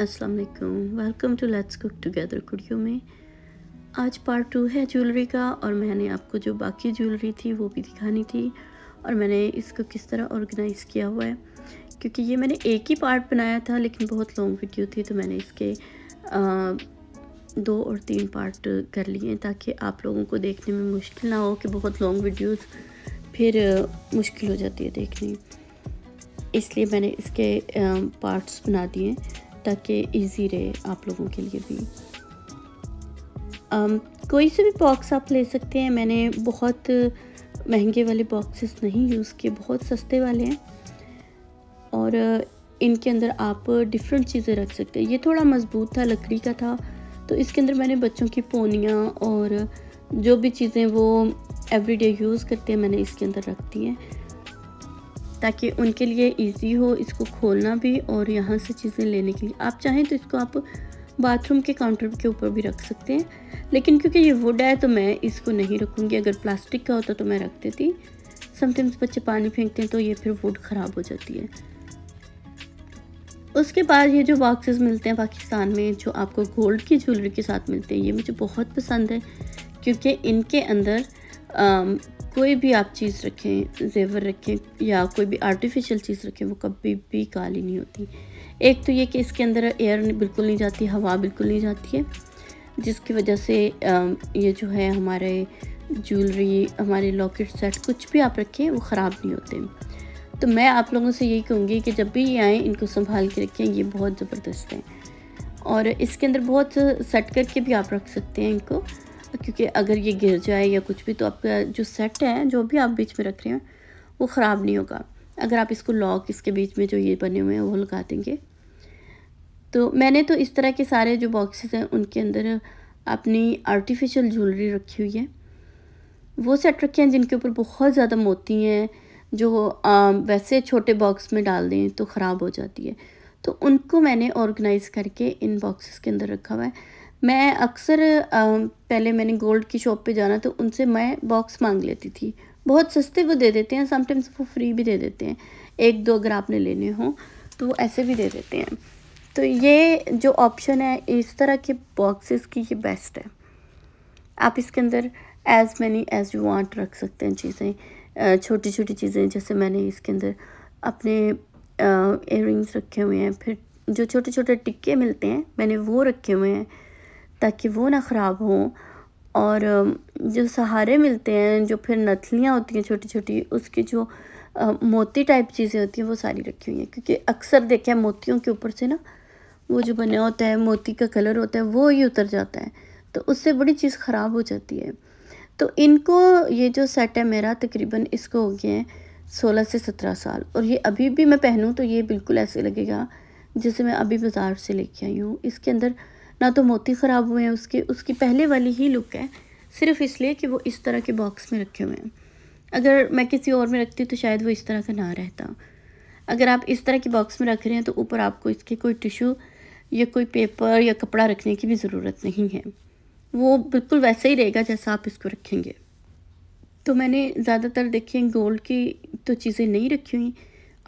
अस्सलाम वालेकुम welcome to let's cook together कुड़ियों में आज पार्ट टू है ज्वेलरी का और मैंने आपको जो बाकी ज्वेलरी थी वो भी दिखानी थी और मैंने इसको किस तरह ऑर्गेनाइज़ किया हुआ है क्योंकि ये मैंने एक ही पार्ट बनाया था लेकिन बहुत लॉन्ग वीडियो थी तो मैंने इसके आ, दो और तीन पार्ट कर लिए ताकि आप लोगों को देखने में मुश्किल ना हो कि बहुत लॉन्ग वीडियोस फिर मुश्किल हो जाती है देखने इसलिए मैंने इसके पार्ट्स बना दिए ताकि इजी रहे आप लोगों के लिए भी um, कोई से भी बॉक्स आप ले सकते हैं मैंने बहुत महंगे वाले बॉक्सेस नहीं यूज़ किए बहुत सस्ते वाले हैं और इनके अंदर आप डिफरेंट चीज़ें रख सकते हैं ये थोड़ा मज़बूत था लकड़ी का था तो इसके अंदर मैंने बच्चों की पोनियाँ और जो भी चीज़ें वो एवरीडे यूज़ करते हैं मैंने इसके अंदर रख दी हैं ताकि उनके लिए इजी हो इसको खोलना भी और यहाँ से चीज़ें लेने के लिए आप चाहें तो इसको आप बाथरूम के काउंटर के ऊपर भी रख सकते हैं लेकिन क्योंकि ये वुड है तो मैं इसको नहीं रखूँगी अगर प्लास्टिक का होता तो मैं रख देती समटाइम्स बच्चे पानी फेंकते हैं तो ये फिर वुड ख़राब हो जाती है उसके बाद ये जो बॉक्सेस मिलते हैं पाकिस्तान में जो आपको गोल्ड की ज्वेलरी के साथ मिलते हैं ये मुझे बहुत पसंद है क्योंकि इनके अंदर कोई भी आप चीज़ रखें जेवर रखें या कोई भी आर्टिफिशियल चीज़ रखें वो कभी भी काली नहीं होती एक तो ये कि इसके अंदर एयर बिल्कुल नहीं जाती हवा बिल्कुल नहीं जाती है जिसकी वजह से ये जो है हमारे ज्वेलरी हमारे लॉकेट सेट कुछ भी आप रखें वो ख़राब नहीं होते तो मैं आप लोगों से यही कहूँगी कि जब भी ये आएँ इनको संभाल के रखें ये बहुत ज़बरदस्त हैं और इसके अंदर बहुत सेट करके भी आप रख सकते हैं इनको क्योंकि अगर ये गिर जाए या कुछ भी तो आपका जो सेट है जो भी आप बीच में रख रहे हैं वो ख़राब नहीं होगा अगर आप इसको लॉक इसके बीच में जो ये बने हुए हैं वो लगा देंगे तो मैंने तो इस तरह के सारे जो बॉक्सेस हैं उनके अंदर अपनी आर्टिफिशियल ज्वेलरी रखी हुई है वो सेट रखे हैं जिनके ऊपर बहुत ज़्यादा मोती हैं जो आ, वैसे छोटे बॉक्स में डाल दें तो ख़राब हो जाती है तो उनको मैंने ऑर्गेनाइज़ करके इन बॉक्सेस के अंदर रखा हुआ है मैं अक्सर पहले मैंने गोल्ड की शॉप पे जाना तो उनसे मैं बॉक्स मांग लेती थी बहुत सस्ते वो दे देते हैं समटाइम्स वो फ्री भी दे देते हैं एक दो अगर आपने लेने हो तो वो ऐसे भी दे देते हैं तो ये जो ऑप्शन है इस तरह के बॉक्सेस की ये बेस्ट है आप इसके अंदर as many as you want रख सकते हैं चीज़ें छोटी छोटी चीज़ें जैसे मैंने इसके अंदर अपने इयर रखे हुए हैं फिर जो छोटे छोटे टिक्के मिलते हैं मैंने वो रखे हुए हैं ताकि वो ना ख़राब हों और जो सहारे मिलते हैं जो फिर नथलियाँ होती हैं छोटी छोटी उसकी जो मोती टाइप चीज़ें होती हैं वो सारी रखी हुई हैं क्योंकि अक्सर देखा है मोतियों के ऊपर से ना वो जो बने होता है मोती का कलर होता है वो ही उतर जाता है तो उससे बड़ी चीज़ ख़राब हो जाती है तो इनको ये जो सेट है मेरा तकरीबन इसको हो गया है सोलह से सत्रह साल और ये अभी भी मैं पहनूँ तो ये बिल्कुल ऐसे लगेगा जैसे मैं अभी बाज़ार से लेके आई हूँ इसके अंदर ना तो मोती ख़राब हुए हैं उसके उसकी पहले वाली ही लुक है सिर्फ इसलिए कि वो इस तरह के बॉक्स में रखे हुए हैं अगर मैं किसी और में रखती तो शायद वो इस तरह का ना रहता अगर आप इस तरह के बॉक्स में रख रहे हैं तो ऊपर आपको इसके कोई टिशू या कोई पेपर या कपड़ा रखने की भी ज़रूरत नहीं है वो बिल्कुल वैसे ही रहेगा जैसा आप इसको रखेंगे तो मैंने ज़्यादातर देखे गोल्ड की तो चीज़ें नहीं रखी हुई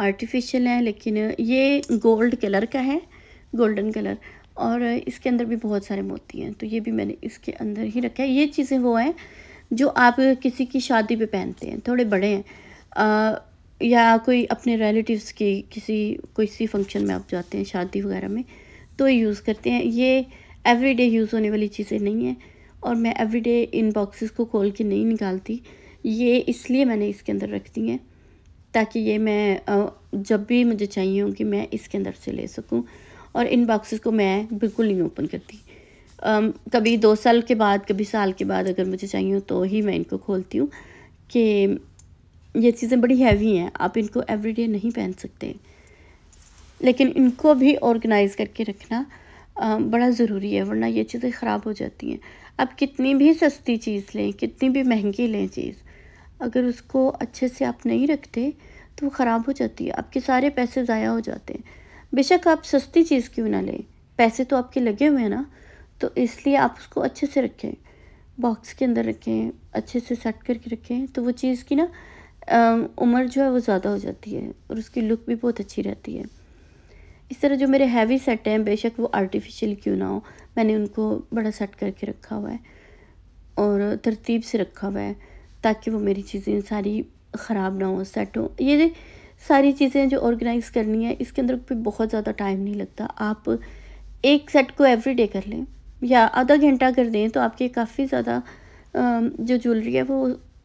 आर्टिफिशियल हैं लेकिन ये गोल्ड कलर का है गोल्डन कलर और इसके अंदर भी बहुत सारे मोती हैं तो ये भी मैंने इसके अंदर ही रखा है ये चीज़ें वो हैं जो आप किसी की शादी पे पहनते हैं थोड़े बड़े हैं आ, या कोई अपने रिलेटिव्स की किसी कोई सी फंक्शन में आप जाते हैं शादी वगैरह में तो यूज़ करते हैं ये एवरीडे यूज़ होने वाली चीज़ें नहीं हैं और मैं एवरीडे इन बॉक्सेस को खोल के नहीं निकालती ये इसलिए मैंने इसके अंदर रख दी हैं ताकि ये मैं जब भी मुझे चाहिए हूँ कि मैं इसके अंदर से ले सकूँ और इन बॉक्सेस को मैं बिल्कुल नहीं ओपन करती um, कभी दो साल के बाद कभी साल के बाद अगर मुझे चाहिए तो ही मैं इनको खोलती हूँ कि ये चीज़ें बड़ी हैवी हैं आप इनको एवरीडे नहीं पहन सकते लेकिन इनको भी ऑर्गेनाइज़ करके रखना बड़ा ज़रूरी है वरना ये चीज़ें ख़राब हो जाती हैं आप कितनी भी सस्ती चीज़ लें कितनी भी महंगी लें चीज़ अगर उसको अच्छे से आप नहीं रखते तो वो ख़राब हो जाती है आपके सारे पैसे ज़ाया हो जाते हैं बेशक आप सस्ती चीज़ क्यों ना लें पैसे तो आपके लगे हुए हैं ना तो इसलिए आप उसको अच्छे से रखें बॉक्स के अंदर रखें अच्छे से सेट करके रखें तो वो चीज़ की ना उम्र जो है वो ज़्यादा हो जाती है और उसकी लुक भी बहुत अच्छी रहती है इस तरह जो मेरे हैवी सेट हैं बेशक वो आर्टिफिशियल क्यों ना हो मैंने उनको बड़ा सेट करके रखा हुआ है और तरतीब से रखा हुआ है ताकि वो मेरी चीज़ें सारी ख़राब ना हो सेट हो ये सारी चीज़ें जो ऑर्गेनाइज़ करनी है इसके अंदर भी बहुत ज़्यादा टाइम नहीं लगता आप एक सेट को एवरी डे कर लें या आधा घंटा कर दें तो आपके काफ़ी ज़्यादा जो ज्वेलरी है वो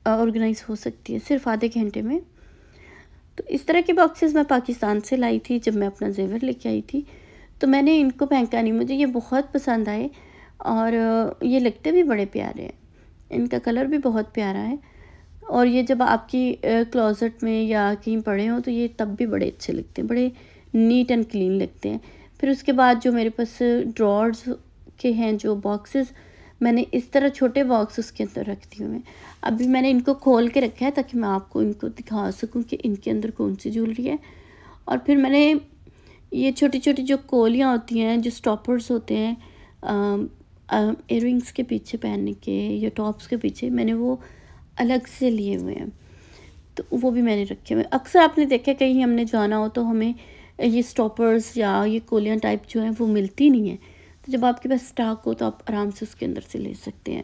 ऑर्गेनाइज़ हो सकती है सिर्फ आधे घंटे में तो इस तरह के बॉक्सेस मैं पाकिस्तान से लाई थी जब मैं अपना जेवर लेके आई थी तो मैंने इनको फेंका नहीं मुझे ये बहुत पसंद आए और ये लगते भी बड़े प्यारे हैं इनका कलर भी बहुत प्यारा है और ये जब आपकी क्लोज़ट में या कहीं पड़े हों तो ये तब भी बड़े अच्छे लगते हैं बड़े नीट एंड क्लीन लगते हैं फिर उसके बाद जो मेरे पास ड्रॉर्स के हैं जो बॉक्सेस मैंने इस तरह छोटे बॉक्स उसके अंदर रख दिए हुए हैं अभी मैंने इनको खोल के रखा है ताकि मैं आपको इनको दिखा सकूं कि इनके अंदर कौन सी ज्वेलरी है और फिर मैंने ये छोटी छोटी जो कोलियाँ होती हैं जो स्टॉपर्स होते हैं इयर के पीछे पहनने के या टॉप्स के पीछे मैंने वो अलग से लिए हुए हैं तो वो भी मैंने रखे हुए अक्सर आपने देखा कहीं हमने जाना हो तो हमें ये स्टॉपर्स या ये कोलियाँ टाइप जो हैं वो मिलती नहीं है तो जब आपके पास स्टॉक हो तो आप आराम से उसके अंदर से ले सकते हैं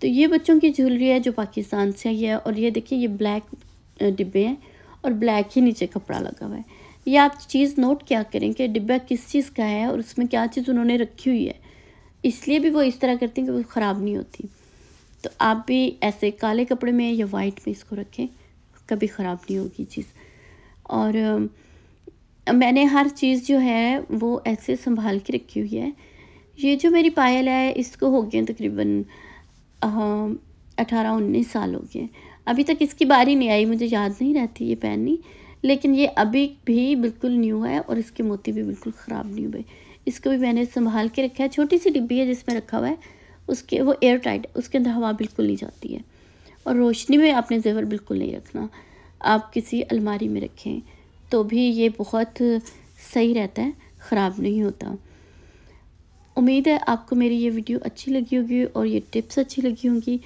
तो ये बच्चों की ज्वेलरी है जो पाकिस्तान से ही है और ये देखिए ये ब्लैक डिब्बे हैं और ब्लैक ही नीचे कपड़ा लगा हुआ है ये आप चीज़ नोट क्या करें कि डिब्बा किस चीज़ का है और उसमें क्या चीज़ उन्होंने रखी हुई है इसलिए भी वो इस तरह करती हैं कि वो ख़राब नहीं होती तो आप भी ऐसे काले कपड़े में या वाइट में इसको रखें कभी ख़राब नहीं होगी चीज़ और मैंने हर चीज़ जो है वो ऐसे संभाल के रखी हुई है ये जो मेरी पायल है इसको हो गए तकरीबन अठारह उन्नीस साल हो गए अभी तक इसकी बारी नहीं आई मुझे याद नहीं रहती ये पहननी लेकिन ये अभी भी बिल्कुल न्यू है और इसके मोती भी बिल्कुल ख़राब नहीं हुए इसको भी मैंने संभाल के रखा है छोटी सी डिब्बी है जिसमें रखा हुआ है उसके वो एयर टाइट उसके अंदर हवा बिल्कुल नहीं जाती है और रोशनी में आपने जेवर बिल्कुल नहीं रखना आप किसी अलमारी में रखें तो भी ये बहुत सही रहता है ख़राब नहीं होता उम्मीद है आपको मेरी ये वीडियो अच्छी लगी होगी और ये टिप्स अच्छी लगी होंगी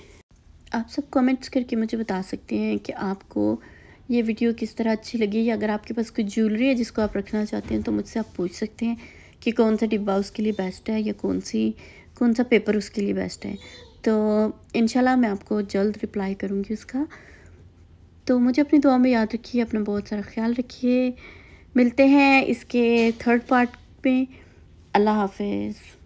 आप सब कमेंट्स करके मुझे बता सकते हैं कि आपको ये वीडियो किस तरह अच्छी लगी या अगर आपके पास कोई ज्वेलरी है जिसको आप रखना चाहते हैं तो मुझसे आप पूछ सकते हैं कि कौन सा डिब्बा उसके लिए बेस्ट है या कौन सी कौन सा पेपर उसके लिए बेस्ट है तो इन मैं आपको जल्द रिप्लाई करूँगी उसका तो मुझे अपनी दुआ में याद रखिए अपना बहुत सारा ख्याल रखिए मिलते हैं इसके थर्ड पार्ट में अल्लाह हाफिज़